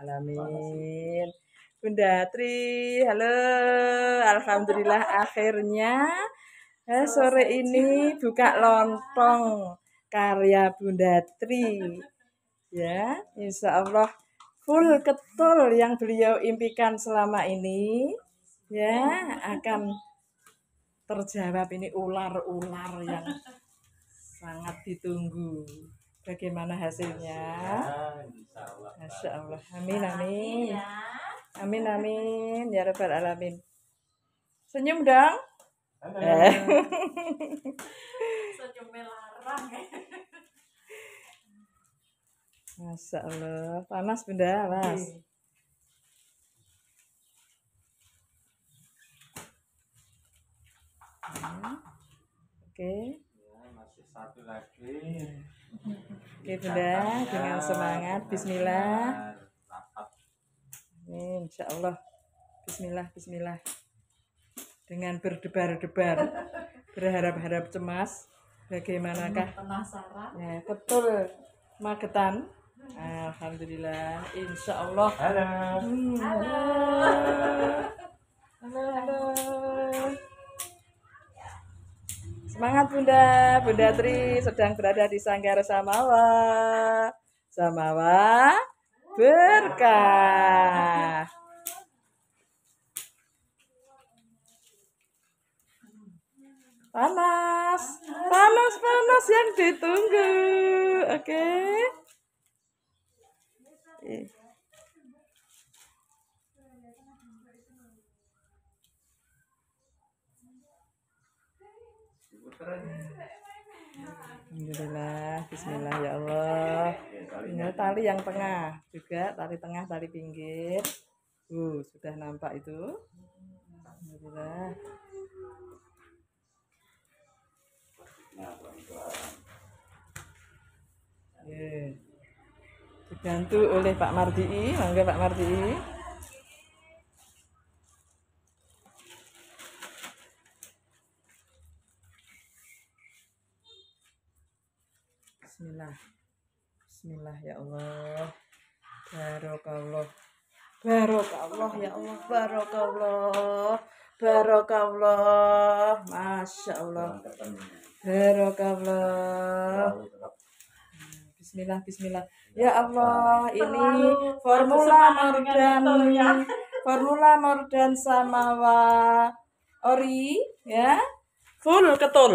alamin. Bunda Tri, halo. Alhamdulillah akhirnya eh, sore ini buka lontong karya Bunda Tri. Ya, insya Allah full ketul yang beliau impikan selama ini. Ya, akan terjawab ini ular-ular yang sangat ditunggu bagaimana hasilnya Masya Allah nah, amin amin ya. amin amin ya rabbal alamin senyum dong eh. melarang eh. Masya Allah panas bunda mas iya. oke okay. ya, masih satu lagi iya. Oke gitu sudah dengan semangat. Bismillah. Amin, insya Allah. Bismillah, Bismillah. Dengan berdebar-debar, berharap-harap cemas. Bagaimanakah? Penasaran. Ya, betul. Magetan. Alhamdulillah, insya Allah. Hmm, halo. Halo. Halo. halo. Semangat Bunda, Bunda Tri sedang berada di Sanggar Samawa. Samawa berkah. Panas, panas, panas yang ditunggu. Oke. Okay. Eh. Alhamdulillah Bismillah ya Allah ini tali yang tengah juga tali tengah tali pinggir uh sudah nampak itu Alhamdulillah yeah. dibantu oleh Pak Mardi mangga Pak Mardi Bismillah Bismillah ya Allah Barokallah Barokallah ya Allah Barokallah Barokallah Masya Allah Barokallah Bismillah Bismillah Ya Allah ini formula Mordan Formula Mordan sama Wa Ori ya full ketul